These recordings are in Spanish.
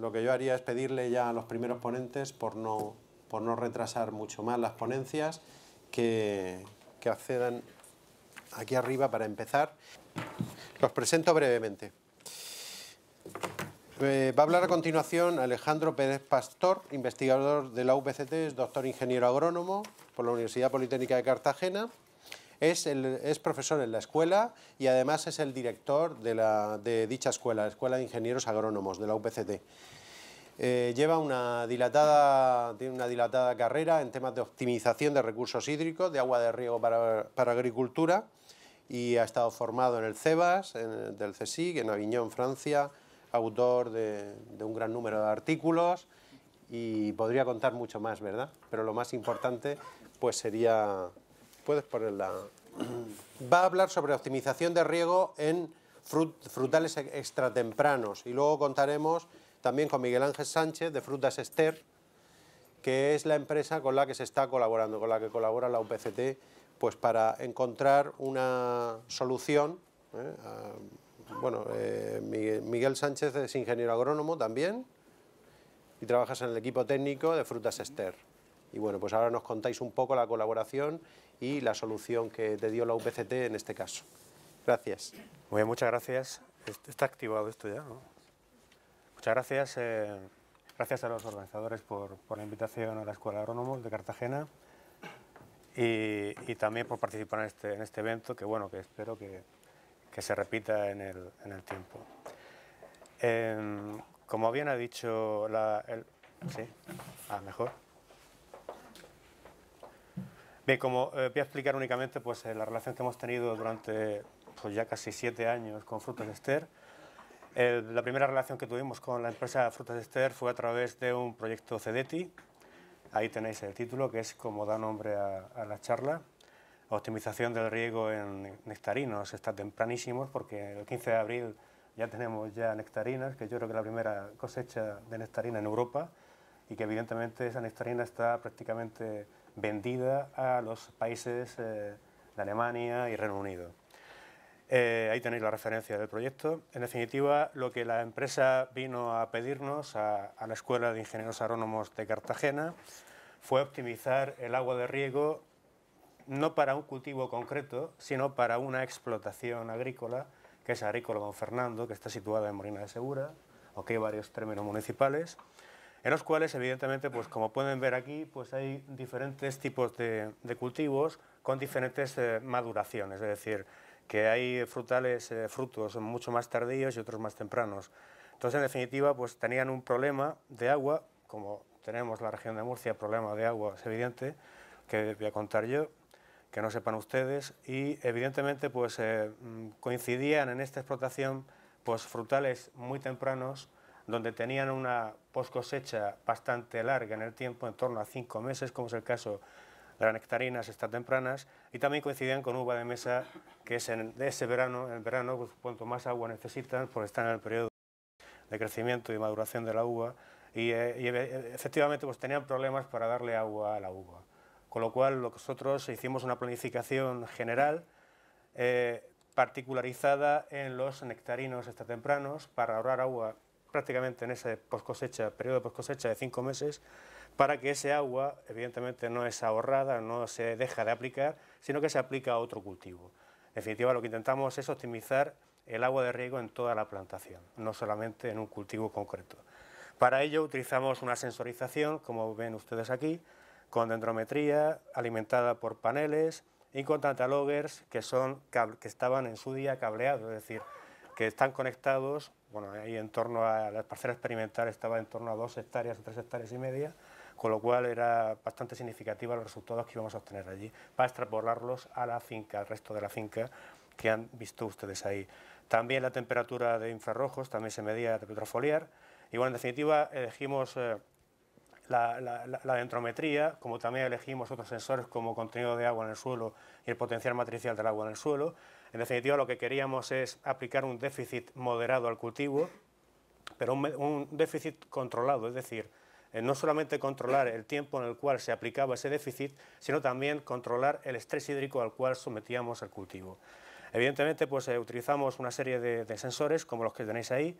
lo que yo haría es pedirle ya a los primeros ponentes, por no, retrasar mucho más las ponencias, que, accedan aquí arriba para empezar. Los presento brevemente. Eh, va a hablar a continuación Alejandro Pérez Pastor, investigador de la UPCT, es doctor ingeniero agrónomo por la Universidad Politécnica de Cartagena. Es, profesor en la escuela y además es el director de, dicha escuela, la Escuela de Ingenieros Agrónomos de la UPCT. Eh, lleva una dilatada, tiene una dilatada carrera en temas de optimización de recursos hídricos, de agua de riego para, agricultura y ha estado formado en el CEBAS, del CSIC, en Aviñón, Francia, autor de, un gran número de artículos y podría contar mucho más, ¿verdad? Pero lo más importante pues sería puedes ponerla. Va a hablar sobre optimización de riego en frutales e, extratempranos y luego contaremos también con Miguel Ángel Sánchez de Frutas Ester, que es la empresa con la que se está colaborando, con la que colabora la UPCT, pues para encontrar una solución. ¿eh? Ah, bueno, eh, Miguel, Sánchez es ingeniero agrónomo también y trabajas en el equipo técnico de Frutas Ester. Y bueno, pues ahora nos contáis un poco la colaboración y la solución que te dio la UPCT en este caso. Gracias. Muy bien, muchas gracias. Está activado esto ya, ¿no? Muchas gracias. Eh, gracias a los organizadores por, la invitación a la Escuela de de Cartagena y, también por participar este, en este, evento, que bueno, que espero que, se repita en el, tiempo. Em, como bien ha dicho la... sí, ah, mejor. Bien, como eh, voy a explicar únicamente pues, eh, la relación que hemos tenido durante pues, ya casi siete años con Frutas Esther. Ester. Eh, la primera relación que tuvimos con la empresa Frutas Esther Ester fue a través de un proyecto CEDETI. Ahí tenéis el título, que es como da nombre a, la charla. Optimización del riego en nectarinos. Está tempranísimo, porque el 15 de abril ya tenemos ya nectarinas, que yo creo que es la primera cosecha de nectarina en Europa y que evidentemente esa nectarina está prácticamente vendida a los países eh, de Alemania y Reino Unido. Eh, ahí tenéis la referencia del proyecto. En definitiva, lo que la empresa vino a pedirnos a, la Escuela de Ingenieros Agrónomos de Cartagena fue optimizar el agua de riego no para un cultivo concreto, sino para una explotación agrícola, que es Agrícola Don Fernando, que está situada en Morina de Segura, aunque hay varios términos municipales, en los cuales evidentemente, pues como pueden ver aquí, pues hay diferentes tipos de, cultivos con diferentes eh, maduraciones, es decir, que hay frutales, eh, frutos mucho más tardíos y otros más tempranos. Entonces, en definitiva, pues tenían un problema de agua, como tenemos la región de Murcia, problema de agua, es evidente, que voy a contar yo, que no sepan ustedes, y evidentemente pues eh, mm, coincidían en esta explotación pues frutales muy tempranos donde tenían una post cosecha bastante larga en el tiempo, en torno a cinco meses, como es el caso de las nectarinas estas tempranas, y también coincidían con uva de mesa, que es en ese verano, en el verano, pues, cuanto más agua necesitan, porque están en el periodo de crecimiento y maduración de la uva, y, eh, eh, efectivamente pues, tenían problemas para darle agua a la uva. Con lo cual nosotros hicimos una planificación general, eh, particularizada en los nectarinos extratempranos para ahorrar agua prácticamente en ese cosecha, periodo post cosecha de cinco meses, para que ese agua, evidentemente, no es ahorrada, no se deja de aplicar, sino que se aplica a otro cultivo. En definitiva, lo que intentamos es optimizar el agua de riego en toda la plantación, no solamente en un cultivo concreto. Para ello utilizamos una sensorización, como ven ustedes aquí, con dendrometría alimentada por paneles y con tantaloggers que, son, que estaban en su día cableados, es decir, que están conectados bueno, ahí en torno a la parcela experimental estaba en torno a dos hectáreas o tres hectáreas y media, con lo cual era bastante significativa los resultados que íbamos a obtener allí, para extrapolarlos a la finca, al resto de la finca que han visto ustedes ahí. También la temperatura de infrarrojos, también se medía de petrofoliar... y bueno, en definitiva elegimos... Eh, la, la, la, dentrometría, como también elegimos otros sensores como contenido de agua en el suelo y el potencial matricial del agua en el suelo, en definitiva, lo que queríamos es aplicar un déficit moderado al cultivo, pero un, déficit controlado, es decir, eh, no solamente controlar el tiempo en el cual se aplicaba ese déficit, sino también controlar el estrés hídrico al cual sometíamos el cultivo. Evidentemente, pues eh, utilizamos una serie de, sensores, como los que tenéis ahí,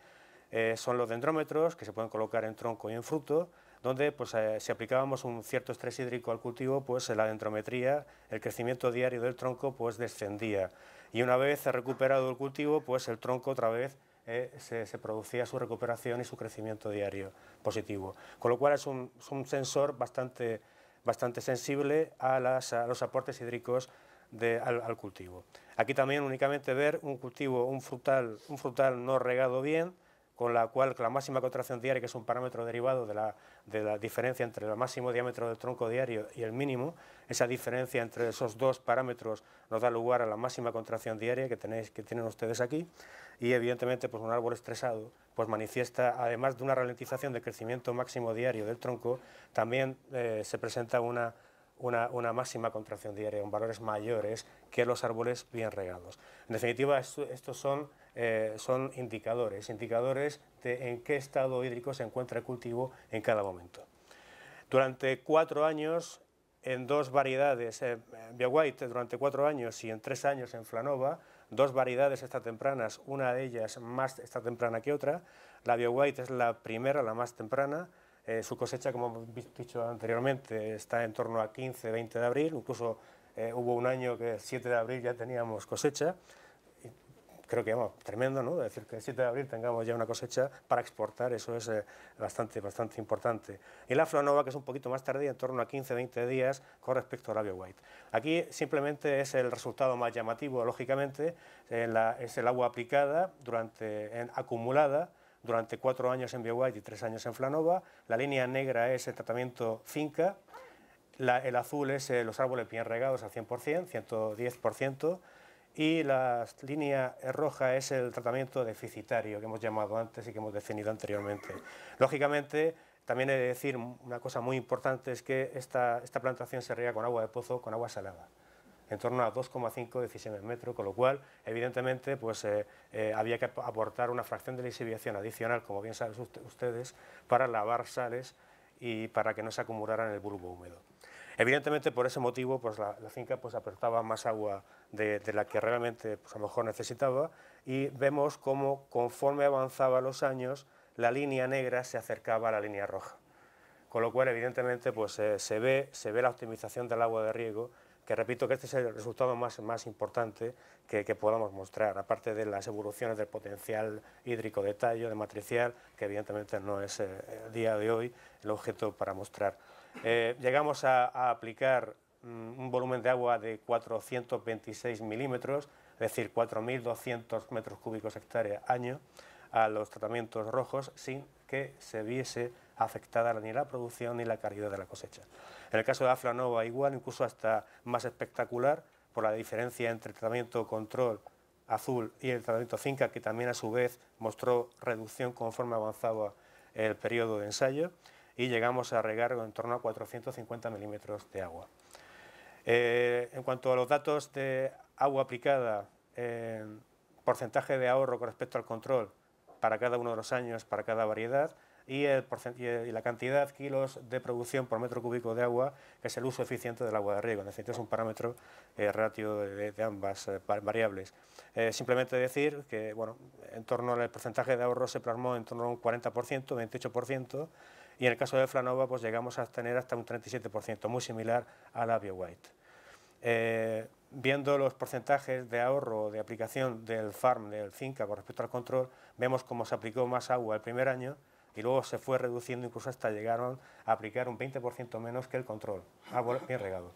eh, son los dendrómetros, que se pueden colocar en tronco y en fruto, donde pues, eh, si aplicábamos un cierto estrés hídrico al cultivo, pues la dendrometría, el crecimiento diario del tronco, pues descendía. Y una vez recuperado el cultivo, pues el tronco otra vez eh, se, producía su recuperación y su crecimiento diario positivo. Con lo cual es un, sensor bastante, sensible a, los aportes hídricos al, cultivo. Aquí también únicamente ver un cultivo, un un frutal no regado bien, con la cual la máxima contracción diaria, que es un parámetro derivado de la, diferencia entre el máximo diámetro del tronco diario y el mínimo, esa diferencia entre esos dos parámetros nos da lugar a la máxima contracción diaria que, tenéis, que tienen ustedes aquí, y evidentemente pues, un árbol estresado pues, manifiesta, además de una ralentización del crecimiento máximo diario del tronco, también eh, se presenta una una, máxima contracción diaria, con valores mayores que los árboles bien regados. En definitiva, estos eh, son, indicadores, indicadores de en qué estado hídrico se encuentra el cultivo en cada momento. Durante cuatro años, en dos variedades, eh, en durante cuatro años y en tres años en Flanova, dos variedades está tempranas, una de ellas más está temprana que otra. La Biowhite es la primera, la más temprana, eh, su cosecha, como hemos dicho anteriormente, está en torno a 15, 20 de abril, incluso eh, hubo un año que el 7 de abril ya teníamos cosecha. creo que, vamos, tremendo, ¿no? decir, que el 7 de abril tengamos ya una cosecha para exportar, eso es eh, bastante, bastante importante. Y la flanova, que es un poquito más tardía, en torno a 15, 20 días con respecto a labio White. Aquí simplemente es el resultado más llamativo, lógicamente, es el agua aplicada durante, acumulada durante cuatro años en Biowhite y tres años en Flanova. La línea negra es el tratamiento finca, el azul es eh, los árboles bien regados al 100%, 110%, y la línea roja es el tratamiento deficitario que hemos llamado antes y que hemos definido anteriormente. Lógicamente, también he de decir una cosa muy importante, es que esta, esta plantación se riega con agua de pozo, con agua salada en torno a 2,5 decisiones metro, con lo cual, evidentemente, pues, eh, eh, había que aportar una fracción de lixiviación adicional, como bien saben ustedes, para lavar sales y para que no se acumularan en el bulbo húmedo. Evidentemente, por ese motivo, pues, la, finca pues, más agua de, la que realmente pues, a lo mejor necesitaba y vemos cómo, conforme avanzaban los años, la línea negra se acercaba a la línea roja. Con lo cual, evidentemente, pues, eh, se ve la optimización del agua de riego que repito que este es el resultado más, más importante que, podamos mostrar, aparte de las evoluciones del potencial hídrico de tallo, de matricial, que evidentemente no es eh, el día de hoy el objeto para mostrar. Eh, llegamos a, aplicar mm, un volumen de agua de 426 milímetros, es decir, 4.200 metros cúbicos hectárea año, a los tratamientos rojos sin que se viese afectada ni la producción ni la calidad de la cosecha. En el caso de Aflanova igual, incluso hasta más espectacular por la diferencia entre el tratamiento control azul y el tratamiento finca, que también a su vez mostró reducción conforme avanzaba el periodo de ensayo, y llegamos a regar en torno a 450 milímetros de agua. Eh, en cuanto a los datos de agua aplicada, eh, porcentaje de ahorro con respecto al control para cada uno de los años, para cada variedad, eh, y, la cantidad de kilos de producción por metro cúbico de agua, que es el uso eficiente del agua de riego. En es un parámetro eh, ratio de, ambas eh, variables. simplemente decir que bueno, en torno al porcentaje de ahorro se plasmó en torno a un 40%, 28%, y en el caso de Flanova pues llegamos a tener hasta un 37%, muy similar a la BioWhite. viendo los porcentajes de ahorro de aplicación del farm, del finca, con respecto al control, vemos cómo se aplicó más agua el primer año y luego se fue reduciendo incluso hasta llegaron a aplicar un 20% menos que el control, agua ah, bien regado.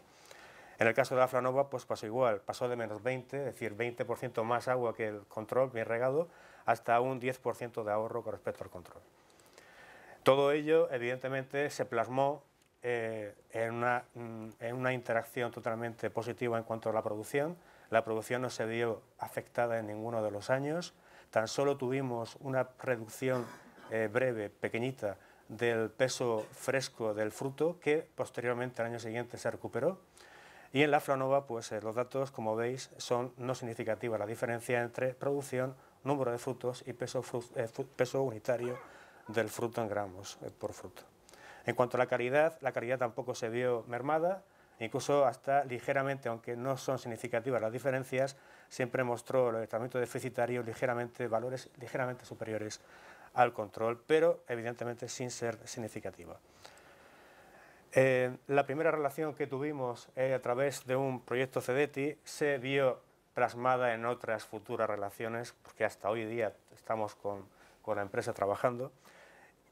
En el caso de la flanova pues pasó igual, pasó de menos 20, es decir, 20% más agua que el control bien regado, hasta un 10% de ahorro con respecto al control. Todo ello, evidentemente, se plasmó eh, en, una, mm, en, una, interacción totalmente positiva en cuanto a la producción. La producción no se vio afectada en ninguno de los años, tan solo tuvimos una reducción eh, breve, pequeñita, del peso fresco del fruto, que posteriormente al año siguiente se recuperó. Y en la flanova, pues eh, los datos, como veis, son no significativos. La diferencia entre producción, número de frutos y peso, eh, peso unitario del fruto en gramos por fruto. En cuanto a la calidad, la calidad tampoco se vio mermada, incluso hasta ligeramente, aunque no son significativas las diferencias, siempre mostró el tratamiento deficitario ligeramente, valores ligeramente superiores al control, pero evidentemente sin ser significativa. Eh, la primera relación que tuvimos eh, a través de un proyecto CEDETI se vio plasmada en otras futuras relaciones, porque hasta hoy día estamos con, con la empresa trabajando,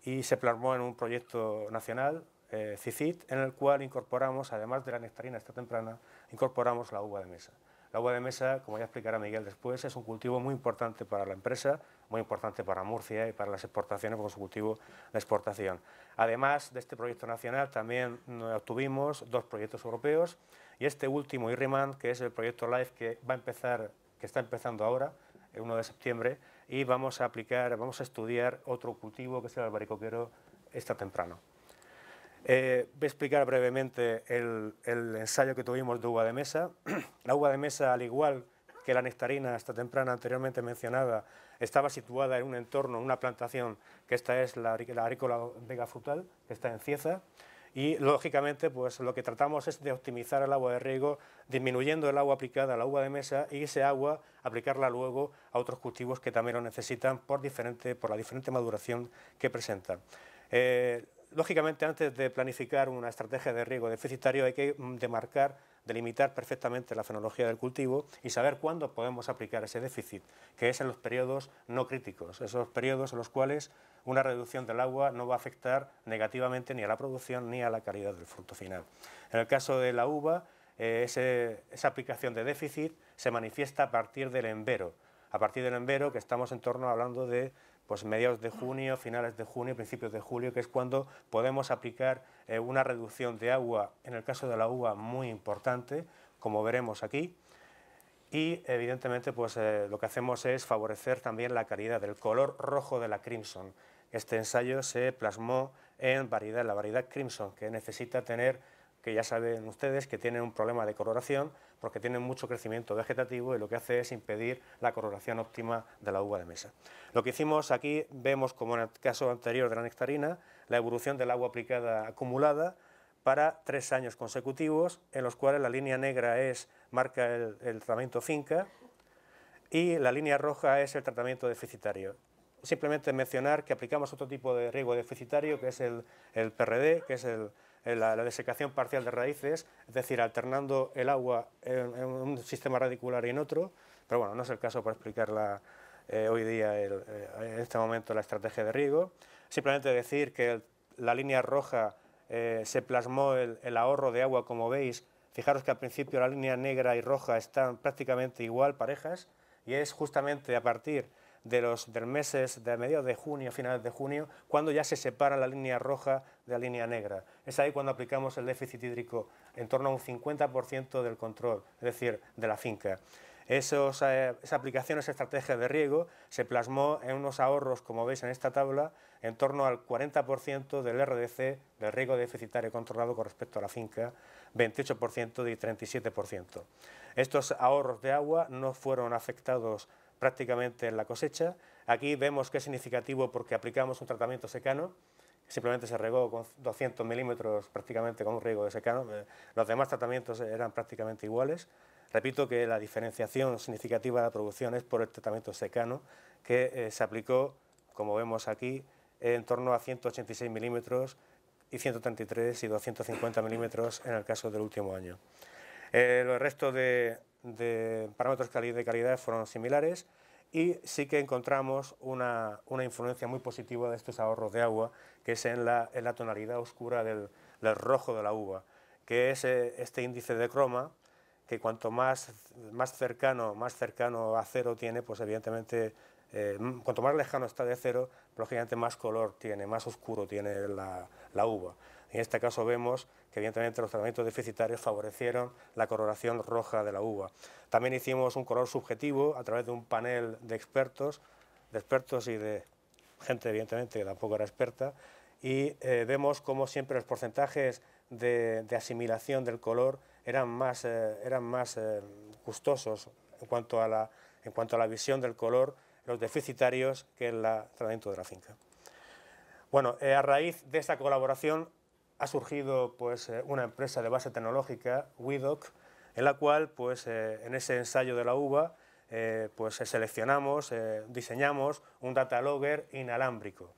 y se plasmó en un proyecto nacional, eh, CICIT, en el cual incorporamos, además de la nectarina esta temprana, incorporamos la uva de mesa. La agua de mesa, como ya explicará Miguel después, es un cultivo muy importante para la empresa, muy importante para Murcia y para las exportaciones, porque es un cultivo de exportación. Además de este proyecto nacional, también eh, obtuvimos dos proyectos europeos y este último, IRRIMAN, que es el proyecto LIFE que va a empezar, que está empezando ahora, el 1 de septiembre, y vamos a aplicar, vamos a estudiar otro cultivo que es el albaricoquero esta temprano. Eh, voy a explicar brevemente el, ensayo que tuvimos de uva de mesa. La uva de mesa, al igual que la nectarina hasta temprana anteriormente mencionada, estaba situada en un entorno, en una plantación, que esta es la, agrícola vega frutal, que está en Cieza, y lógicamente pues lo que tratamos es de optimizar el agua de riego disminuyendo el agua aplicada a la uva de mesa y ese agua aplicarla luego a otros cultivos que también lo necesitan por, diferente, por la diferente maduración que presentan. Eh, lógicamente, antes de planificar una estrategia de riego deficitario hay que mm, demarcar, delimitar perfectamente la fenología del cultivo y saber cuándo podemos aplicar ese déficit, que es en los periodos no críticos, esos periodos en los cuales una reducción del agua no va a afectar negativamente ni a la producción ni a la calidad del fruto final. En el caso de la uva, eh, esa aplicación de déficit se manifiesta a partir del envero, a partir del envero que estamos en torno hablando de pues mediados de junio, finales de junio, principios de julio, que es cuando podemos aplicar eh, una reducción de agua, en el caso de la uva muy importante, como veremos aquí. Y evidentemente pues, eh, lo que hacemos es favorecer también la calidad, del color rojo de la Crimson. Este ensayo se plasmó en variedad, la variedad Crimson, que necesita tener que ya saben ustedes que tienen un problema de coloración porque tienen mucho crecimiento vegetativo y lo que hace es impedir la coloración óptima de la uva de mesa. Lo que hicimos aquí, vemos como en el caso anterior de la nectarina, la evolución del agua aplicada acumulada para tres años consecutivos, en los cuales la línea negra es, marca el, tratamiento finca y la línea roja es el tratamiento deficitario simplemente mencionar que aplicamos otro tipo de riego deficitario, que es el, el PRD, que es el, eh, la, desecación parcial de raíces, es decir, alternando el agua en, un sistema radicular y en otro, pero bueno, no es el caso para explicar eh, hoy día, eh, en este momento, la estrategia de riego. Simplemente decir que la línea roja se plasmó el ahorro de agua, como veis, fijaros que al principio la línea negra y roja están prácticamente igual parejas, y es justamente a partir de los del meses de mediados de junio, a finales de junio, cuando ya se separa la línea roja de la línea negra. Es ahí cuando aplicamos el déficit hídrico en torno a un 50% del control, es decir, de la finca. Eh, esa aplicación, esa estrategia de riego, se plasmó en unos ahorros, como veis en esta tabla, en torno al 40% del RDC, del riego deficitario controlado con respecto a la finca, 28% y 37%. Estos ahorros de agua no fueron afectados prácticamente en la cosecha. Aquí vemos que es significativo porque aplicamos un tratamiento secano, simplemente se regó con 200 milímetros prácticamente con un riego de secano. Eh, los demás tratamientos eran prácticamente iguales. Repito que la diferenciación significativa de la producción es por el tratamiento secano que eh, se aplicó, como vemos aquí, en torno a 186 milímetros y 133 y 250 milímetros en el caso del último año. Eh, resto de, de parámetros de calidad fueron similares y sí que encontramos una, una, influencia muy positiva de estos ahorros de agua, que es en la, en la tonalidad oscura del, del, rojo de la uva, que es eh, este índice de croma, que cuanto más, más, cercano, más cercano a cero tiene, pues evidentemente, eh, cuanto más lejano está de cero, lógicamente más color tiene, más oscuro tiene la, la uva. En este caso vemos que evidentemente los tratamientos deficitarios favorecieron la coloración roja de la uva. También hicimos un color subjetivo a través de un panel de expertos, de expertos y de gente evidentemente que tampoco era experta, y eh, vemos como siempre los porcentajes de, asimilación del color eran más, eh, eran más eh, gustosos en cuanto, a la, en cuanto a la visión del color, los deficitarios que el tratamiento de la finca. Bueno, a raíz de esta colaboración ha surgido pues, eh, una empresa de base tecnológica, WIDOC, en la cual pues, eh, en ese ensayo de la uva eh, pues, seleccionamos, diseñamos un data logger inalámbrico.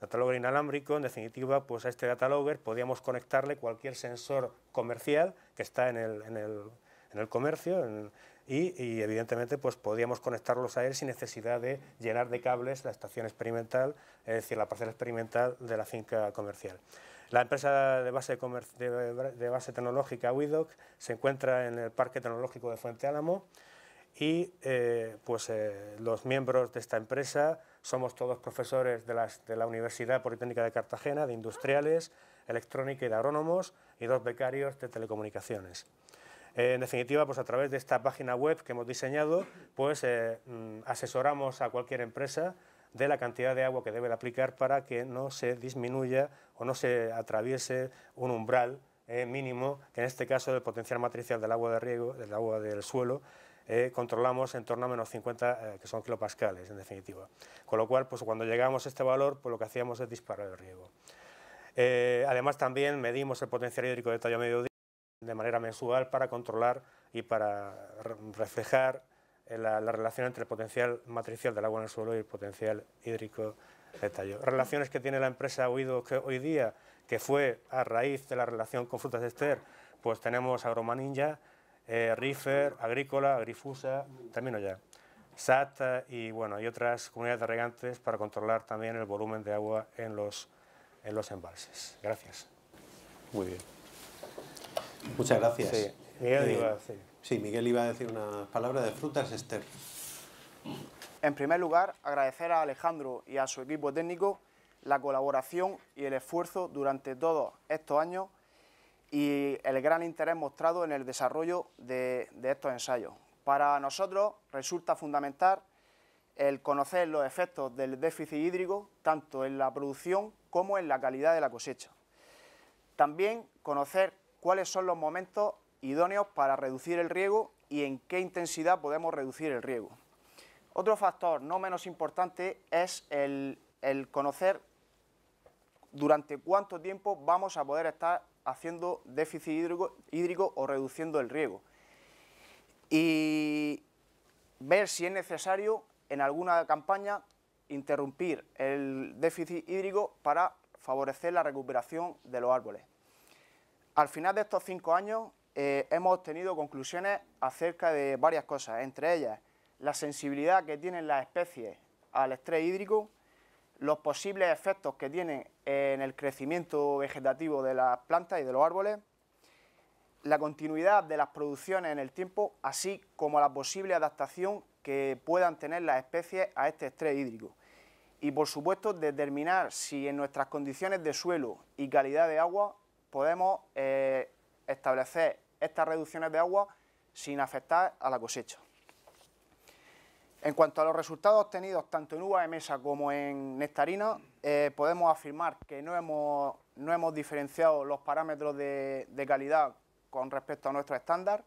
Data logger inalámbrico, en definitiva, pues a este data logger podíamos conectarle cualquier sensor comercial que está en el, en el comercio, y, evidentemente pues, podíamos conectarlos a él sin necesidad de llenar de cables la estación experimental, es decir, la parcela experimental de la finca comercial. La empresa de base, de, tecnológica Widoc se encuentra en el Parque Tecnológico de Fuente Álamo y eh, pues, eh, los miembros de esta empresa somos todos profesores de, de la Universidad Politécnica de Cartagena, de industriales, electrónica y de agrónomos y dos becarios de telecomunicaciones en definitiva, pues a través de esta página web que hemos diseñado, pues eh, mm, asesoramos a cualquier empresa de la cantidad de agua que debe aplicar para que no se disminuya o no se atraviese un umbral eh, mínimo, que en este caso el potencial matricial del agua de riego, del agua del suelo, eh, controlamos en torno a menos 50, que son kilopascales en definitiva. Con lo cual, pues cuando llegamos a este valor, pues lo que hacíamos es disparar el riego. además también medimos el potencial hídrico de tallo medio de manera mensual para controlar y para reflejar eh, la, relación entre el potencial matricial del agua en el suelo y el potencial hídrico de tallo. Relaciones que tiene la empresa Oído que hoy día, que fue a raíz de la relación con Frutas de Ester, pues tenemos Agromaninja, eh, Rifer, Agrícola, Agrifusa, también ya, SAT y, bueno, y otras comunidades de regantes para controlar también el volumen de agua en los, en los embalses. Gracias. Muy bien. Muchas gracias. Eh, sí. Miguel, iba a decir. unas palabras de frutas, Esther. En primer lugar, agradecer a Alejandro y a su equipo técnico la colaboración y el esfuerzo durante todos estos años y el gran interés mostrado en el desarrollo de, de estos ensayos. Para nosotros resulta fundamental el conocer los efectos del déficit hídrico tanto en la producción como en la calidad de la cosecha. También conocer cuáles son los momentos idóneos para reducir el riego y en qué intensidad podemos reducir el riego. Otro factor no menos importante es el, conocer durante cuánto tiempo vamos a poder estar haciendo déficit hídrico o reduciendo el riego. Y ver si es necesario en alguna campaña interrumpir el déficit hídrico para favorecer la recuperación de los árboles. Al final de estos cinco años eh, hemos obtenido conclusiones acerca de varias cosas, entre ellas la sensibilidad que tienen las especies al estrés hídrico, los posibles efectos que tienen en el crecimiento vegetativo de las plantas y de los árboles, la continuidad de las producciones en el tiempo, así como la posible adaptación que puedan tener las especies a este estrés hídrico. Y por supuesto, determinar si en nuestras condiciones de suelo y calidad de agua podemos eh, establecer estas reducciones de agua sin afectar a la cosecha. En cuanto a los resultados obtenidos tanto en uva de mesa como en nectarina, eh, podemos afirmar que no hemos, no hemos diferenciado los parámetros de, calidad con respecto a nuestro estándar,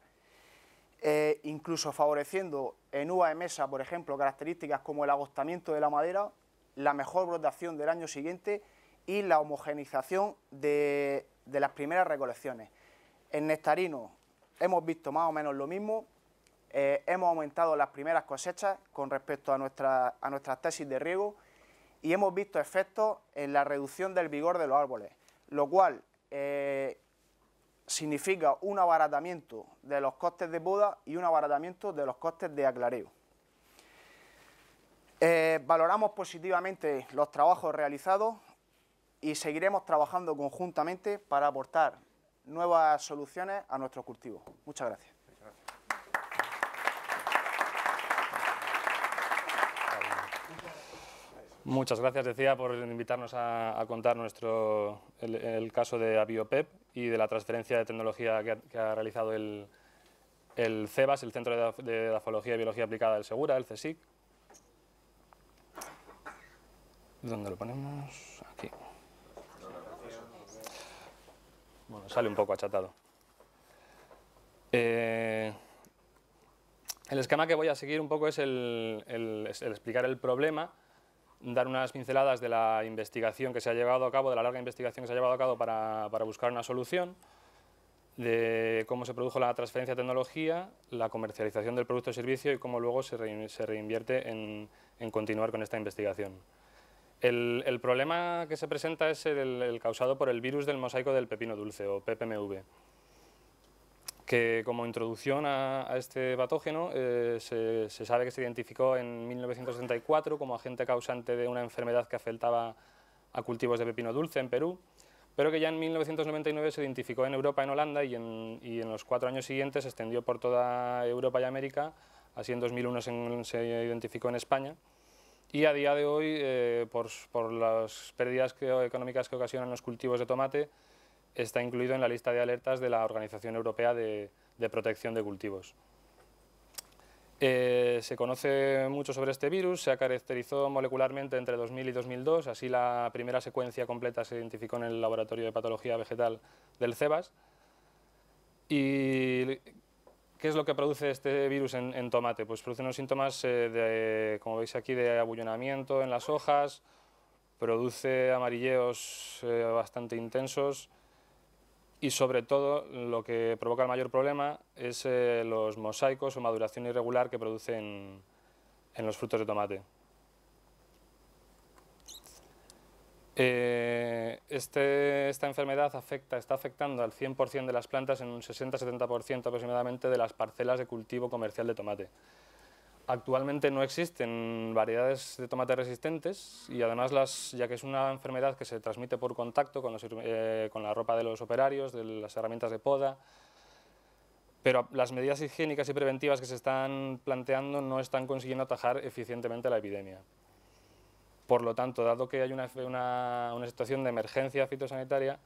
eh, incluso favoreciendo en uva de mesa, por ejemplo, características como el agostamiento de la madera, la mejor brotación del año siguiente y la homogenización de, de las primeras recolecciones. En Nectarino hemos visto más o menos lo mismo, eh, hemos aumentado las primeras cosechas con respecto a, nuestra, a nuestras tesis de riego y hemos visto efectos en la reducción del vigor de los árboles, lo cual eh, significa un abaratamiento de los costes de poda y un abaratamiento de los costes de aclareo. Eh, valoramos positivamente los trabajos realizados y seguiremos trabajando conjuntamente para aportar nuevas soluciones a nuestro cultivo. Muchas gracias. Muchas gracias, decía, por invitarnos a, contar nuestro, el, caso de Abiopep y de la transferencia de tecnología que ha, realizado el, CEBAS, el Centro de Dafología y Biología Aplicada del Segura, el CSIC. ¿Dónde lo ponemos? Bueno, sale un poco achatado. Eh, el esquema que voy a seguir un poco es el, explicar el problema, dar unas pinceladas de la investigación que se ha llevado a cabo, de la larga investigación que se ha llevado a cabo para, buscar una solución, de cómo se produjo la transferencia de tecnología, la comercialización del producto o servicio y cómo luego se, reinvierte en continuar con esta investigación. El, problema que se presenta es el, causado por el virus del mosaico del pepino dulce, o PPMV, que como introducción a, este patógeno eh, se, sabe que se identificó en 1974 como agente causante de una enfermedad que afectaba a cultivos de pepino dulce en Perú, pero que ya en 1999 se identificó en Europa, en Holanda, y en, los cuatro años siguientes se extendió por toda Europa y América, así en 2001 se identificó en España, y a día de hoy, eh, por, las pérdidas económicas que ocasionan los cultivos de tomate, está incluido en la lista de alertas de la Organización Europea de, Protección de Cultivos. Eh, se conoce mucho sobre este virus, se caracterizó molecularmente entre 2000 y 2002, así la primera secuencia completa se identificó en el Laboratorio de Patología Vegetal del CEBAS, y ¿Qué es lo que produce este virus en, tomate? Pues produce unos síntomas, eh, de, como veis aquí, de abullonamiento en las hojas, produce amarilleos eh, bastante intensos y sobre todo lo que provoca el mayor problema es eh, los mosaicos o maduración irregular que producen en los frutos de tomate. Eh, este, esta enfermedad afecta, está afectando al 100% de las plantas en un 60-70% aproximadamente de las parcelas de cultivo comercial de tomate. Actualmente no existen variedades de tomate resistentes y además, las, ya que es una enfermedad que se transmite por contacto con eh, la ropa de los operarios, de las herramientas de poda, pero las medidas higiénicas y preventivas que se están planteando no están consiguiendo atajar eficientemente la epidemia. Por lo tanto, dado que hay una, situación de emergencia fitosanitaria,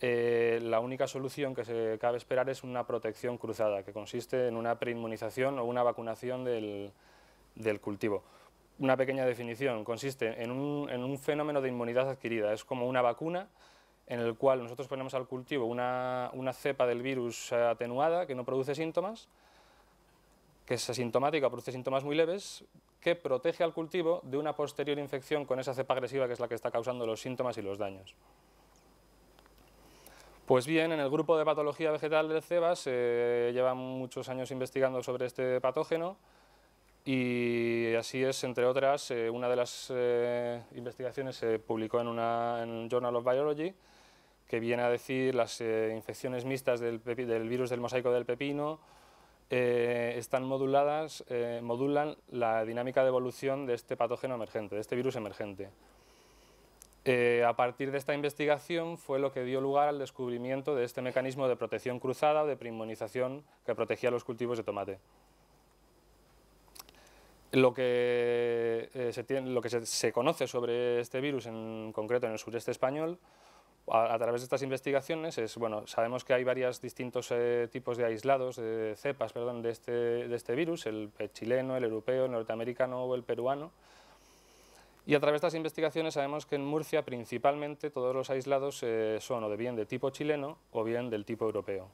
eh, la única solución que se cabe esperar es una protección cruzada, que consiste en una preinmunización o una vacunación del, cultivo. Una pequeña definición, consiste en un, fenómeno de inmunidad adquirida, es como una vacuna en el cual nosotros ponemos al cultivo una, una cepa del virus atenuada que no produce síntomas, que es asintomática, produce síntomas muy leves, que protege al cultivo de una posterior infección con esa cepa agresiva que es la que está causando los síntomas y los daños. Pues bien, en el grupo de patología vegetal del Cebas se eh, llevan muchos años investigando sobre este patógeno y así es, entre otras, eh, una de las eh, investigaciones se publicó en, una, Journal of Biology que viene a decir las infecciones mixtas del virus del mosaico del pepino, eh, están moduladas, eh, modulan la dinámica de evolución de este patógeno emergente, de este virus emergente. Eh, a partir de esta investigación fue lo que dio lugar al descubrimiento de este mecanismo de protección cruzada o de primonización que protegía los cultivos de tomate. Lo que, se, se conoce sobre este virus, en concreto en el sureste español, a, través de estas investigaciones es, bueno, sabemos que hay varios distintos eh, tipos de aislados, de cepas, este, de este, virus, el, chileno, el europeo, el norteamericano o el peruano. Y a través de estas investigaciones sabemos que en Murcia principalmente todos los aislados eh, son o bien de tipo chileno o bien del tipo europeo.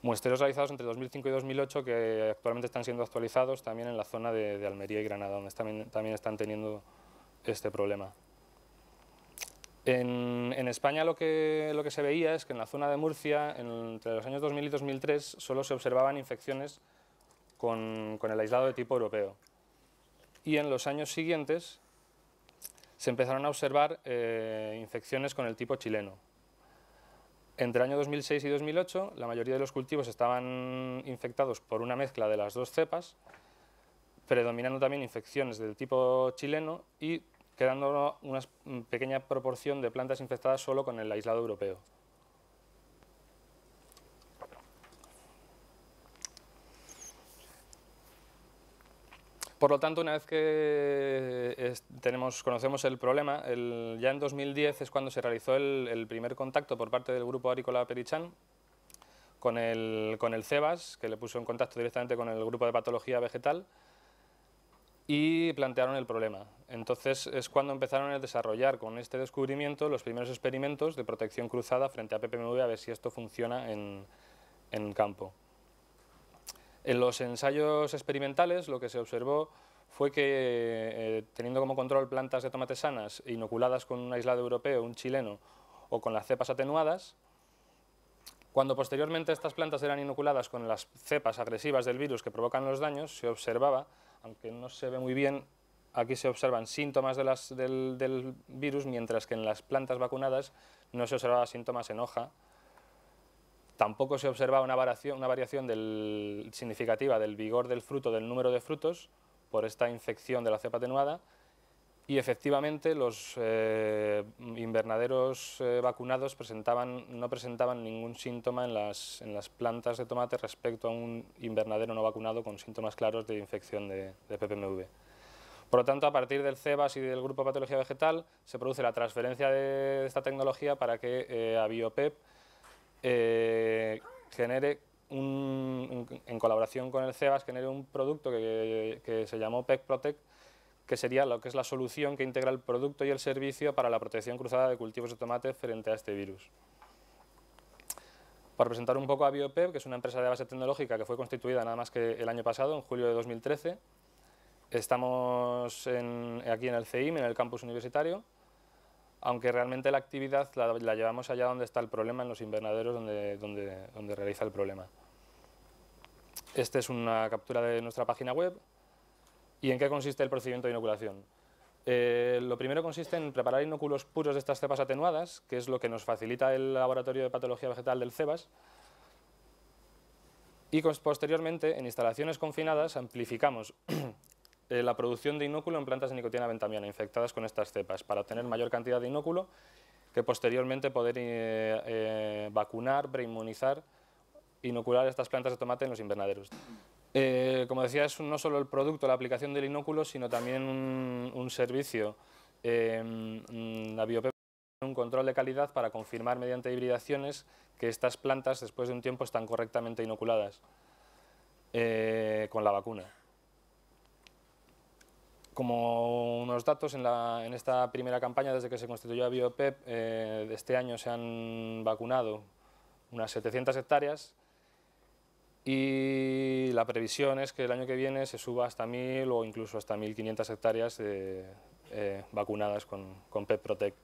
Muestreos realizados entre 2005 y 2008 que actualmente están siendo actualizados también en la zona de, Almería y Granada, donde también están teniendo este problema. En, España lo que, se veía es que en la zona de Murcia, entre los años 2000 y 2003, solo se observaban infecciones con, el aislado de tipo europeo. Y en los años siguientes se empezaron a observar eh, infecciones con el tipo chileno. Entre el año 2006 y 2008, la mayoría de los cultivos estaban infectados por una mezcla de las dos cepas, predominando también infecciones del tipo chileno y quedando una mm, pequeña proporción de plantas infectadas solo con el aislado europeo. Por lo tanto, una vez que eh, conocemos el problema, ya en 2010 es cuando se realizó el, primer contacto por parte del grupo Agrícola Perichán con el, con el CEBAS, que le puso en contacto directamente con el grupo de patología vegetal, y plantearon el problema. Entonces es cuando empezaron a desarrollar con este descubrimiento los primeros experimentos de protección cruzada frente a PPMV a ver si esto funciona en, en campo. En los ensayos experimentales lo que se observó fue que, eh, teniendo como control plantas de tomates sanas inoculadas con un aislado europeo, un chileno, o con las cepas atenuadas, cuando posteriormente estas plantas eran inoculadas con las cepas agresivas del virus que provocan los daños, se observaba aunque no se ve muy bien, aquí se observan síntomas del, virus, mientras que en las plantas vacunadas no se observaba síntomas en hoja. Tampoco se observaba una variación, significativa del vigor del fruto, del número de frutos, por esta infección de la cepa atenuada, y efectivamente los eh, invernaderos eh, vacunados presentaban, no presentaban ningún síntoma en las, plantas de tomate respecto a un invernadero no vacunado con síntomas claros de infección de, PPMV. Por lo tanto, a partir del CEBAS y del Grupo Patología Vegetal se produce la transferencia de esta tecnología para que eh, a Biopep eh, genere en colaboración con el CEBAS, genere un producto que, se llamó PEC Protect, que sería lo que es la solución que integra el producto y el servicio para la protección cruzada de cultivos de tomate frente a este virus. Para presentar un poco a BioPEP, que es una empresa de base tecnológica que fue constituida nada más que el año pasado, en julio de 2013, estamos aquí en el CEIM, en el campus universitario, aunque realmente la actividad la, la, llevamos allá donde está el problema, en los invernaderos donde, donde, donde realiza el problema. Esta es una captura de nuestra página web, ¿Y en qué consiste el procedimiento de inoculación? Eh, lo primero consiste en preparar inóculos puros de estas cepas atenuadas, que es lo que nos facilita el laboratorio de patología vegetal del CEBAS, y posteriormente, en instalaciones confinadas, amplificamos eh, la producción de inóculo en plantas de nicotina ventamiana infectadas con estas cepas para obtener mayor cantidad de inóculo que posteriormente poder eh, vacunar, preinmunizar, inocular estas plantas de tomate en los invernaderos. Eh, como decía, es no solo el producto, la aplicación del inóculo, sino también un, servicio. Em, mm, la biopep un control de calidad para confirmar mediante hibridaciones que estas plantas después de un tiempo están correctamente inoculadas eh, con la vacuna. Como unos datos, en, esta primera campaña, desde que se constituyó a BioPEP, eh, de este año se han vacunado unas 700 hectáreas y la previsión es que el año que viene se suba hasta 1.000 o incluso hasta 1.500 hectáreas eh, vacunadas con, con PEP Protect.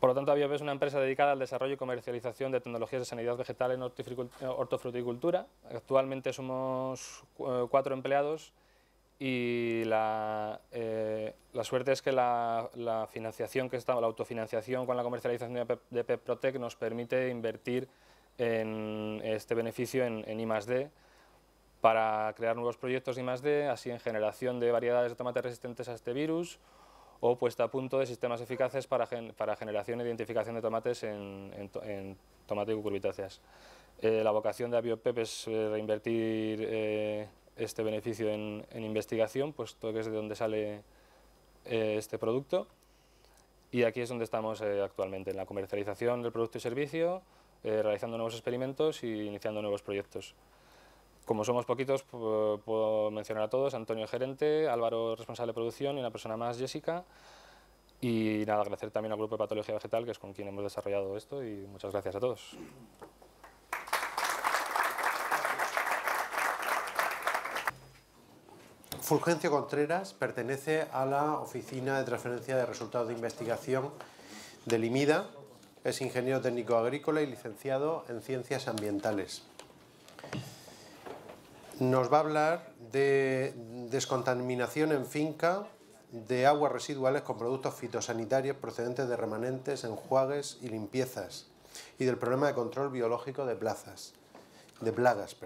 Por lo tanto, había es una empresa dedicada al desarrollo y comercialización de tecnologías de sanidad vegetal en eh, hortofruticultura. Actualmente somos eh, cuatro empleados y la, suerte es que la, financiación que está, la autofinanciación con la comercialización de PEP Protec nos permite invertir en este beneficio en, en I para crear nuevos proyectos de I +D, así en generación de variedades de tomates resistentes a este virus o puesta a punto de sistemas eficaces para, generación e identificación de tomates en, tomate y cucurbitáceas. Eh, la vocación de AbioPEP es eh, reinvertir eh, este beneficio en, en, investigación, puesto que es de donde sale este producto. Y aquí es donde estamos actualmente, en la comercialización del producto y servicio, eh, realizando nuevos experimentos e iniciando nuevos proyectos. Como somos poquitos, puedo mencionar a todos, Antonio gerente, Álvaro responsable de producción y una persona más, Jessica. Y nada, agradecer también al Grupo de Patología Vegetal, que es con quien hemos desarrollado esto, y muchas gracias a todos. Fulgencio Contreras pertenece a la Oficina de Transferencia de Resultados de Investigación del IMIDA, es ingeniero técnico agrícola y licenciado en ciencias ambientales. Nos va a hablar de descontaminación en finca de aguas residuales con productos fitosanitarios procedentes de remanentes, enjuagues y limpiezas y del problema de control biológico de plazas, de plagas,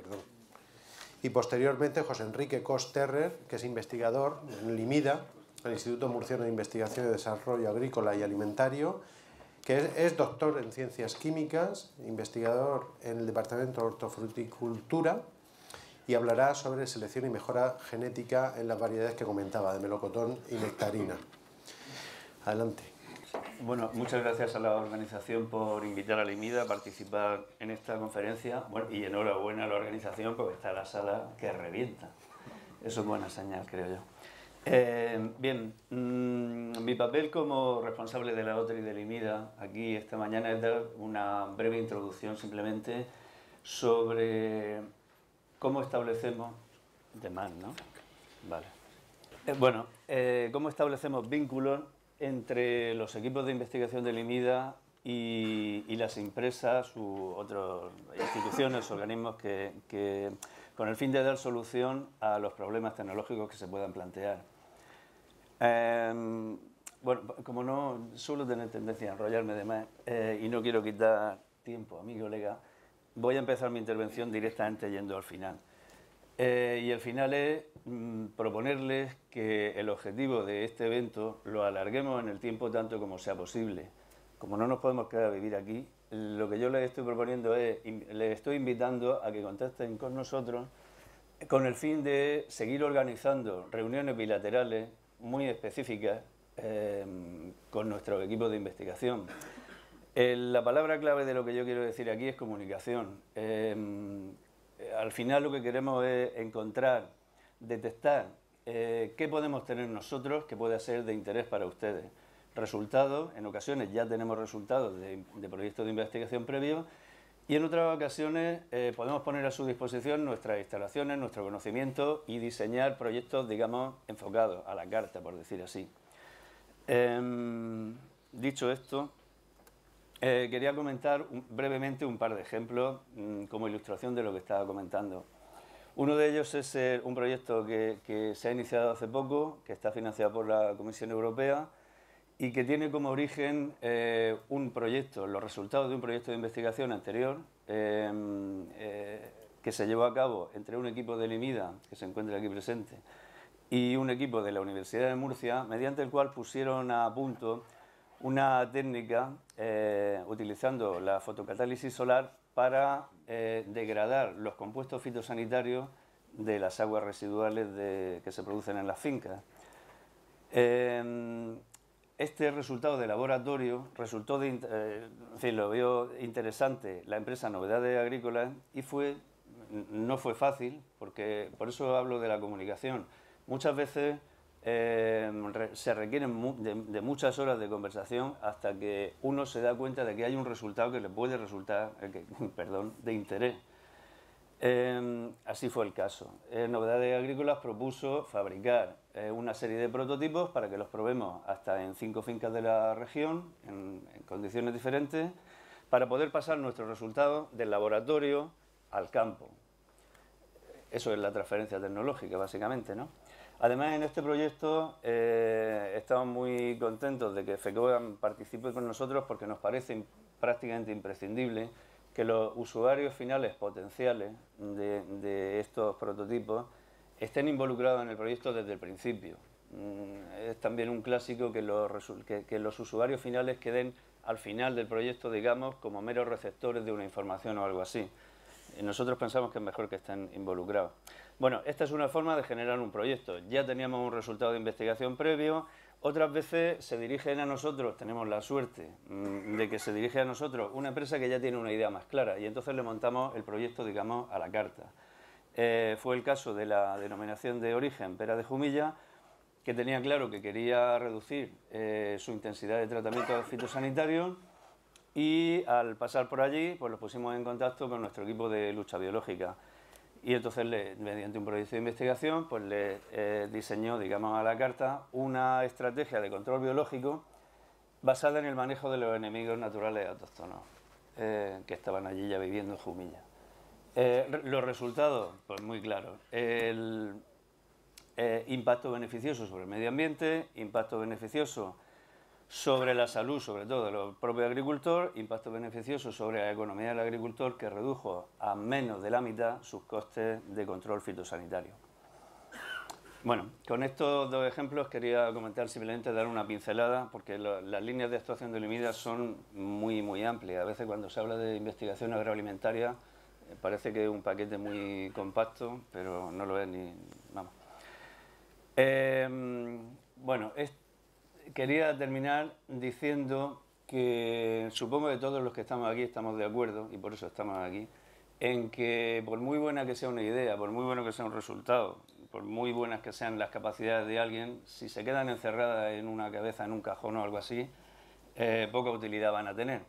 Y posteriormente José Enrique Costerrer, que es investigador en LIMIDA, el Instituto Murciano de Investigación y Desarrollo Agrícola y Alimentario, que es, doctor en ciencias químicas, investigador en el Departamento de Hortofruticultura y hablará sobre selección y mejora genética en las variedades que comentaba, de melocotón y nectarina. Adelante. Bueno, muchas gracias a la organización por invitar a IMIDA a participar en esta conferencia bueno, y enhorabuena a la organización porque está la sala que revienta. Eso es buena señal, creo yo. Eh, bien, mm, mi papel como responsable de la OTRI de Limida aquí esta mañana es dar una breve introducción simplemente sobre cómo establecemos... demás, ¿no? Vale. Eh, bueno, eh, cómo establecemos vínculos entre los equipos de investigación de Limida y, y las empresas u otras instituciones, organismos que con el fin de dar solución a los problemas tecnológicos que se puedan plantear. Em, bueno, como no suelo tener tendencia a enrollarme de más eh, y no quiero quitar tiempo a mi colega, voy a empezar mi intervención directamente yendo al final. Eh, y el final es mm, proponerles que el objetivo de este evento lo alarguemos en el tiempo tanto como sea posible. Como no nos podemos quedar a vivir aquí, lo que yo les estoy proponiendo es, les estoy invitando a que contacten con nosotros con el fin de seguir organizando reuniones bilaterales muy específicas em, con nuestro equipo de investigación. la palabra clave de lo que yo quiero decir aquí es comunicación. Em, al final lo que queremos es encontrar, detectar eh, qué podemos tener nosotros que pueda ser de interés para ustedes resultados, en ocasiones ya tenemos resultados de, proyectos de investigación previos y en otras ocasiones eh, podemos poner a su disposición nuestras instalaciones, nuestro conocimiento y diseñar proyectos, digamos, enfocados a la carta, por decir así. Em, dicho esto, eh, quería comentar brevemente un par de ejemplos mm, como ilustración de lo que estaba comentando. Uno de ellos es eh, un proyecto que se ha iniciado hace poco, que está financiado por la Comisión Europea, y que tiene como origen eh, un proyecto, los resultados de un proyecto de investigación anterior eh, eh, que se llevó a cabo entre un equipo de Limida que se encuentra aquí presente, y un equipo de la Universidad de Murcia, mediante el cual pusieron a punto una técnica utilizando la fotocatálisis solar para degradar los compuestos fitosanitarios de las aguas residuales que se producen en las fincas este resultado de laboratorio resultó de, eh, en fin, lo vio interesante la empresa Novedades Agrícolas y no fue fácil, porque por eso hablo de la comunicación. Muchas veces eh, se requieren de, muchas horas de conversación hasta que uno se da cuenta de que hay un resultado que le puede resultar, eh, perdón, de interés. Em, así fue el caso. Novedades Agrícolas propuso fabricar eh, una serie de prototipos para que los probemos hasta en cinco fincas de la región, en, condiciones diferentes, para poder pasar nuestros resultados del laboratorio al campo. Eso es la transferencia tecnológica, básicamente, Además, en este proyecto eh, estamos muy contentos de que Fecogan participe con nosotros porque nos parece prácticamente imprescindible que los usuarios finales potenciales de, estos prototipos estén involucrados en el proyecto desde el principio. Mm, es también un clásico que los, que los usuarios finales queden al final del proyecto, digamos, como meros receptores de una información o algo así. Nosotros pensamos que es mejor que estén involucrados. Bueno, esta es una forma de generar un proyecto. Ya teníamos un resultado de investigación previo, otras veces se dirigen a nosotros, tenemos la suerte mm, de que se dirige a nosotros una empresa que ya tiene una idea más clara y entonces le montamos el proyecto, digamos, a la carta. Eh, fue el caso de la denominación de origen Pera de Jumilla, que tenía claro que quería reducir eh, su intensidad de tratamiento fitosanitario y al pasar por allí pues los pusimos en contacto con nuestro equipo de lucha biológica. Y entonces, mediante un proyecto de investigación, pues le eh, diseñó, digamos, a la carta una estrategia de control biológico basada en el manejo de los enemigos naturales autóctonos eh, que estaban allí ya viviendo en Jumilla. Eh, los resultados, pues muy claros. El impacto beneficioso sobre el medio ambiente, impacto beneficioso sobre la salud, sobre todo los propio agricultor, impacto beneficioso sobre la economía del agricultor que redujo a menos de la mitad sus costes de control fitosanitario. Bueno, con estos dos ejemplos quería comentar simplemente dar una pincelada, porque las líneas de actuación de limida son muy, muy amplias. A veces cuando se habla de investigación agroalimentaria eh, parece que es un paquete muy compacto, pero no lo es ni... Vamos. Eh, bueno, esto quería terminar diciendo que supongo que todos los que estamos aquí estamos de acuerdo, y por eso estamos aquí, en que por muy buena que sea una idea, por muy bueno que sea un resultado, por muy buenas que sean las capacidades de alguien, si se quedan encerradas en una cabeza, en un cajón o algo así, eh, poca utilidad van a tener.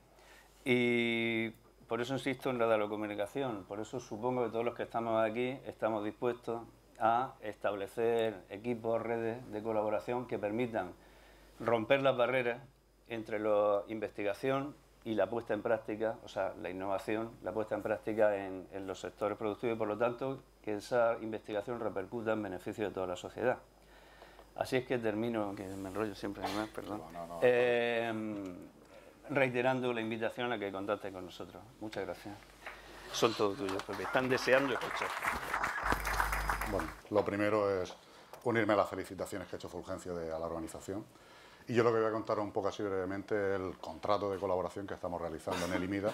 Y por eso insisto en la de la comunicación, por eso supongo que todos los que estamos aquí estamos dispuestos a establecer equipos, redes de colaboración que permitan romper las barreras entre la investigación y la puesta en práctica, o sea, la innovación, la puesta en práctica en, los sectores productivos y por lo tanto que esa investigación repercuta en beneficio de toda la sociedad. Así es que termino, que me enrollo siempre más, perdón. Eh, reiterando la invitación a que contacte con nosotros. Muchas gracias. Son todos tuyos, porque están deseando escuchar. Bueno, lo primero es unirme a las felicitaciones que ha hecho Fulgencio a la organización. Y yo lo que voy a contar un poco así brevemente es el contrato de colaboración que estamos realizando en el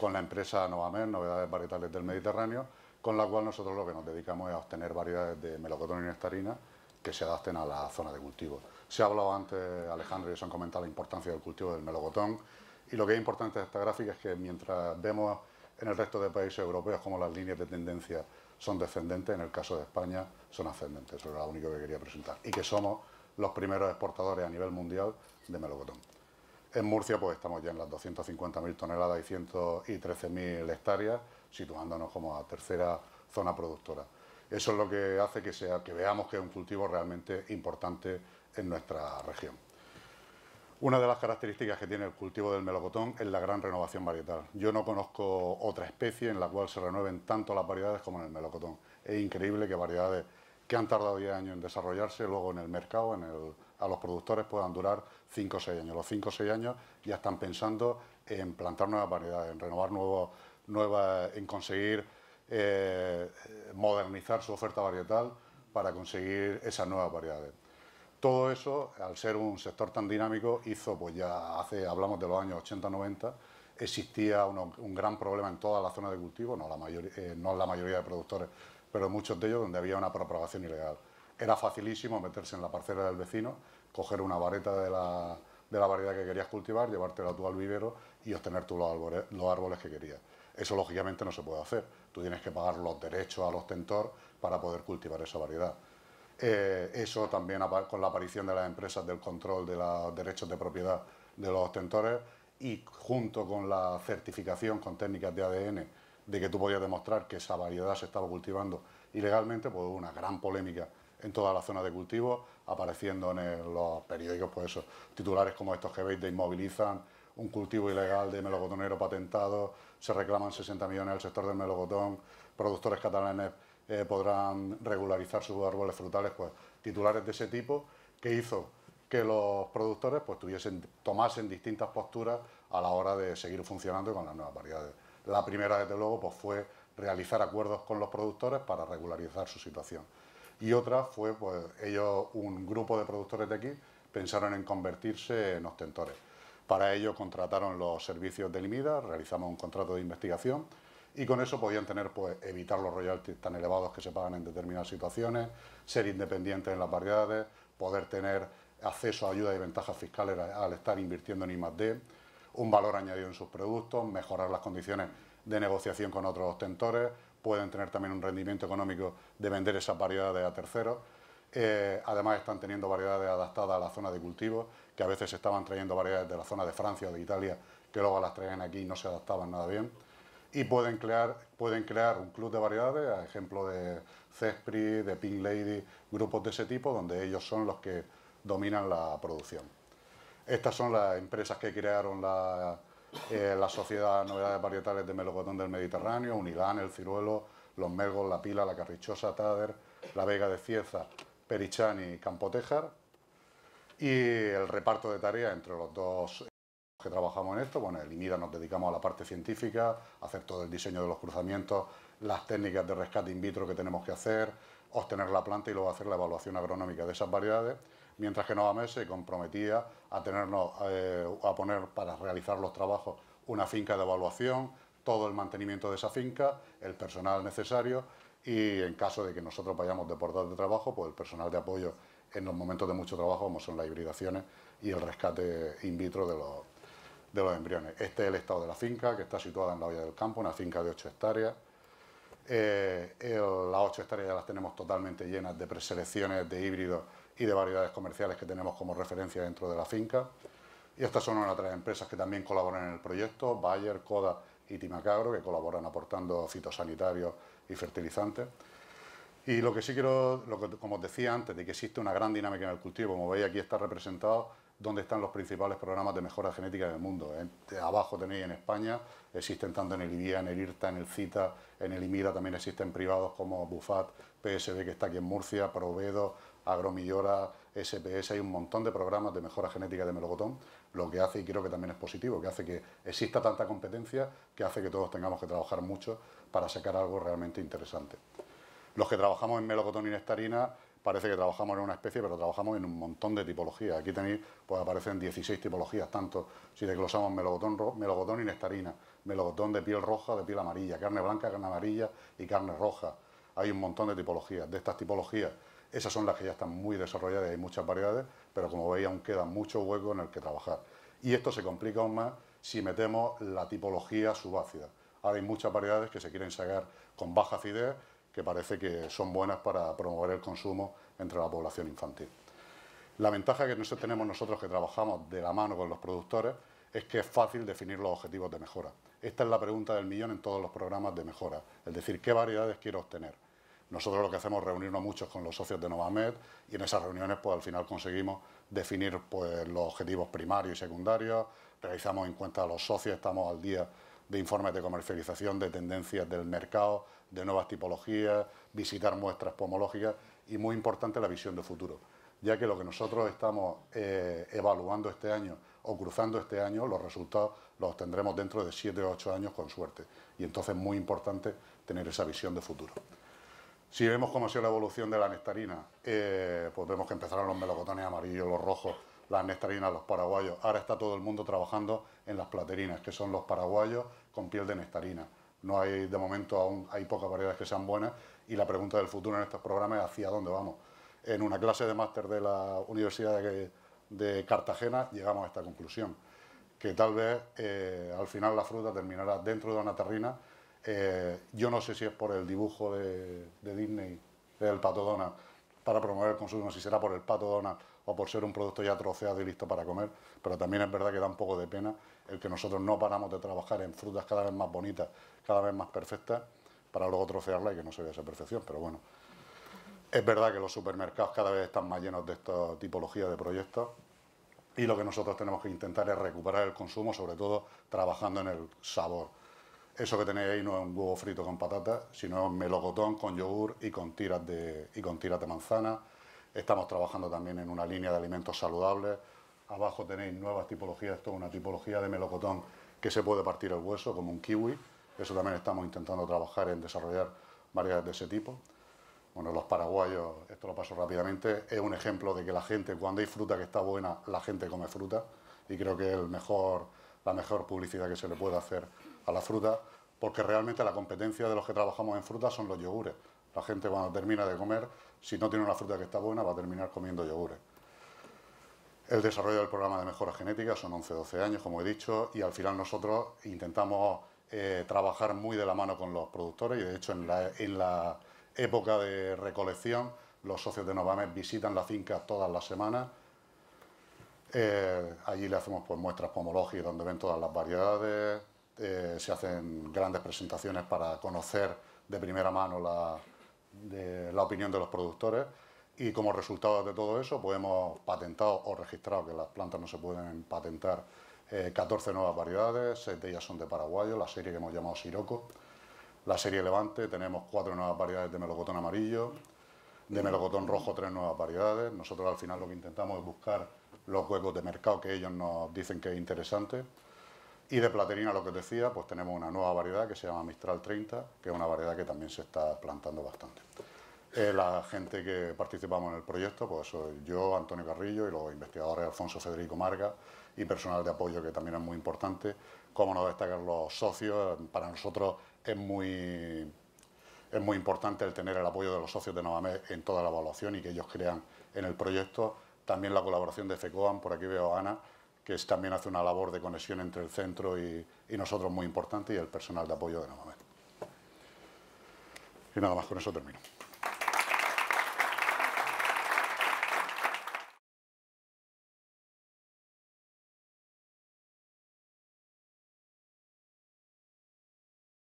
con la empresa Novamed, Novedades Varietales del Mediterráneo, con la cual nosotros lo que nos dedicamos es a obtener variedades de melocotón y nectarina que se adapten a la zona de cultivo. Se ha hablado antes, Alejandro y se han comentado la importancia del cultivo del melocotón y lo que es importante de esta gráfica es que mientras vemos en el resto de países europeos como las líneas de tendencia son descendentes, en el caso de España son ascendentes, eso era lo único que quería presentar, y que somos los primeros exportadores a nivel mundial de melocotón. En Murcia pues estamos ya en las 250.000 toneladas y 113.000 hectáreas, situándonos como a tercera zona productora. Eso es lo que hace que, sea, que veamos que es un cultivo realmente importante en nuestra región. Una de las características que tiene el cultivo del melocotón es la gran renovación varietal. Yo no conozco otra especie en la cual se renueven tanto las variedades como en el melocotón. Es increíble que variedades que han tardado 10 años en desarrollarse, luego en el mercado, a los productores puedan durar 5 o 6 años. Los 5 o 6 años ya están pensando en plantar nuevas variedades, en renovar nuevo, nuevas, en conseguir eh, modernizar su oferta varietal para conseguir esas nuevas variedades. Todo eso, al ser un sector tan dinámico, hizo, pues ya hace, hablamos de los años 80-90, existía un gran problema en toda la zona de cultivo, no la, eh, no la mayoría de productores, pero muchos de ellos donde había una propagación ilegal. Era facilísimo meterse en la parcela del vecino, coger una vareta de la, variedad que querías cultivar, llevártela tú al vivero y obtener tú los árboles, que querías. Eso lógicamente no se puede hacer. Tú tienes que pagar los derechos al ostentor para poder cultivar esa variedad. Eh, eso también con la aparición de las empresas del control de los derechos de propiedad de los ostentores y junto con la certificación con técnicas de ADN de que tú podías demostrar que esa variedad se estaba cultivando ilegalmente, pues hubo una gran polémica en toda la zona de cultivo, apareciendo en los periódicos, pues eso, titulares como estos que veis de inmovilizan un cultivo ilegal de melocotonero patentado, se reclaman 60 millones al sector del melocotón, productores catalanes eh, podrán regularizar sus árboles frutales, pues titulares de ese tipo, que hizo que los productores pues tuviesen, tomasen distintas posturas a la hora de seguir funcionando con las nuevas variedades la primera, desde luego, pues fue realizar acuerdos con los productores para regularizar su situación. Y otra fue, pues ellos, un grupo de productores de aquí, pensaron en convertirse en ostentores. Para ello contrataron los servicios de Limida, realizamos un contrato de investigación y con eso podían tener, pues, evitar los royalties tan elevados que se pagan en determinadas situaciones, ser independientes en las variedades, poder tener acceso a ayuda y ventajas fiscales al estar invirtiendo en I+.D., un valor añadido en sus productos, mejorar las condiciones de negociación con otros ostentores, pueden tener también un rendimiento económico de vender esas variedades a terceros. Eh, además están teniendo variedades adaptadas a la zona de cultivo, que a veces estaban trayendo variedades de la zona de Francia o de Italia, que luego las traían aquí y no se adaptaban nada bien. Y pueden crear, pueden crear un club de variedades, a ejemplo de Cespri, de Pink Lady, grupos de ese tipo, donde ellos son los que dominan la producción. Estas son las empresas que crearon la, eh, Sociedad de Novedades Varietales de Melocotón del Mediterráneo, Unilán, El Ciruelo, Los Melgos, La Pila, La Carrichosa, Tader, La Vega de Cieza, Perichani y Campotejar. Y el reparto de tareas entre los dos eh, que trabajamos en esto, bueno, el INIDA nos dedicamos a la parte científica, hacer todo el diseño de los cruzamientos, las técnicas de rescate in vitro que tenemos que hacer, obtener la planta y luego hacer la evaluación agronómica de esas variedades mientras que Novamed se comprometía a, tenernos, eh, a poner para realizar los trabajos una finca de evaluación, todo el mantenimiento de esa finca, el personal necesario y en caso de que nosotros vayamos de portal de trabajo, pues el personal de apoyo en los momentos de mucho trabajo, como son las hibridaciones y el rescate in vitro de los, embriones. Este es el estado de la finca, que está situada en la olla del campo, una finca de 8 hectáreas. Eh, las 8 hectáreas ya las tenemos totalmente llenas de preselecciones de híbridos y de variedades comerciales que tenemos como referencia dentro de la finca. Y estas son las tres empresas que también colaboran en el proyecto, Bayer, Coda y Timacagro, que colaboran aportando fitosanitarios y fertilizantes. Y lo que sí quiero, como os decía antes, de que existe una gran dinámica en el cultivo, como veis aquí está representado donde están los principales programas de mejora genética del mundo. abajo tenéis en España, existen tanto en el IBIA, en el IRTA, en el CITA, en el IMIRA también existen privados como Bufat, PSB que está aquí en Murcia, Provedo, Agromillora, SPS, hay un montón de programas de mejora genética de melocotón, lo que hace, y creo que también es positivo, que hace que exista tanta competencia que hace que todos tengamos que trabajar mucho para sacar algo realmente interesante. Los que trabajamos en melocotón y nectarina, parece que trabajamos en una especie, pero trabajamos en un montón de tipologías. Aquí tenéis, pues aparecen 16 tipologías, tanto si desglosamos melocotón, melocotón y nectarina, melocotón de piel roja, de piel amarilla, carne blanca, carne amarilla y carne roja. Hay un montón de tipologías. De estas tipologías, esas son las que ya están muy desarrolladas y hay muchas variedades, pero como veis aún queda mucho hueco en el que trabajar. Y esto se complica aún más si metemos la tipología subácida. Ahora hay muchas variedades que se quieren sacar con baja acidez, que parece que son buenas para promover el consumo entre la población infantil. La ventaja que nosotros tenemos nosotros que trabajamos de la mano con los productores es que es fácil definir los objetivos de mejora. Esta es la pregunta del millón en todos los programas de mejora, es decir, qué variedades quiero obtener. Nosotros lo que hacemos es reunirnos muchos con los socios de Novamed y en esas reuniones pues al final conseguimos definir pues, los objetivos primarios y secundarios, realizamos cuenta a los socios, estamos al día de informes de comercialización, de tendencias del mercado, de nuevas tipologías, visitar muestras pomológicas y muy importante la visión de futuro, ya que lo que nosotros estamos eh, evaluando este año o cruzando este año, los resultados los obtendremos dentro de siete o ocho años con suerte. Y entonces es muy importante tener esa visión de futuro. Si vemos cómo ha sido la evolución de la nectarina, eh, pues vemos que empezaron los melocotones amarillos, los rojos, las nectarinas, los paraguayos. Ahora está todo el mundo trabajando en las platerinas, que son los paraguayos con piel de nectarina. No hay, de momento, aún hay pocas variedades que sean buenas y la pregunta del futuro en estos programas es hacia dónde vamos. En una clase de máster de la Universidad de, Cartagena llegamos a esta conclusión, que tal vez eh, al final la fruta terminará dentro de una terrina eh, yo no sé si es por el dibujo de, Disney, del Pato Donald, para promover el consumo, si será por el Pato Donald o por ser un producto ya troceado y listo para comer, pero también es verdad que da un poco de pena el que nosotros no paramos de trabajar en frutas cada vez más bonitas, cada vez más perfectas, para luego trocearla y que no se vea esa perfección, pero bueno. Es verdad que los supermercados cada vez están más llenos de esta tipología de proyectos y lo que nosotros tenemos que intentar es recuperar el consumo, sobre todo trabajando en el sabor eso que tenéis ahí no es un huevo frito con patatas, sino un melocotón con yogur y con tiras de, y con de manzana. Estamos trabajando también en una línea de alimentos saludables. Abajo tenéis nuevas tipologías, esto es una tipología de melocotón que se puede partir el hueso, como un kiwi. Eso también estamos intentando trabajar en desarrollar variedades de ese tipo. Bueno, los paraguayos, esto lo paso rápidamente, es un ejemplo de que la gente, cuando hay fruta que está buena, la gente come fruta. Y creo que es la mejor publicidad que se le puede hacer a la fruta, porque realmente la competencia de los que trabajamos en fruta son los yogures. La gente cuando termina de comer, si no tiene una fruta que está buena, va a terminar comiendo yogures. El desarrollo del programa de mejora genética son 11-12 años, como he dicho, y al final nosotros intentamos eh, trabajar muy de la mano con los productores y de hecho en la, época de recolección los socios de Novamet visitan la finca todas las semanas. Eh, allí le hacemos pues, muestras pomológicas donde ven todas las variedades, eh, se hacen grandes presentaciones para conocer de primera mano la, opinión de los productores y como resultado de todo eso podemos hemos patentado o registrado que las plantas no se pueden patentar 14 eh, nuevas variedades, 6 de ellas son de paraguayo, la serie que hemos llamado Siroco, la serie Levante, tenemos 4 nuevas variedades de melocotón amarillo, de melocotón rojo 3 nuevas variedades, nosotros al final lo que intentamos es buscar los huecos de mercado que ellos nos dicen que es interesante y de platerina, lo que os decía, pues tenemos una nueva variedad que se llama Mistral 30, que es una variedad que también se está plantando bastante. Eh, la gente que participamos en el proyecto, pues yo, Antonio Carrillo, y los investigadores Alfonso Federico Marga, y personal de apoyo que también es muy importante. Como nos destacan los socios, para nosotros es muy, es muy importante el tener el apoyo de los socios de Novamed en toda la evaluación y que ellos crean en el proyecto. También la colaboración de FECOAM, por aquí veo a Ana, que también hace una labor de conexión entre el centro y, nosotros muy importante y el personal de apoyo de Namamed. Y nada más, con eso termino.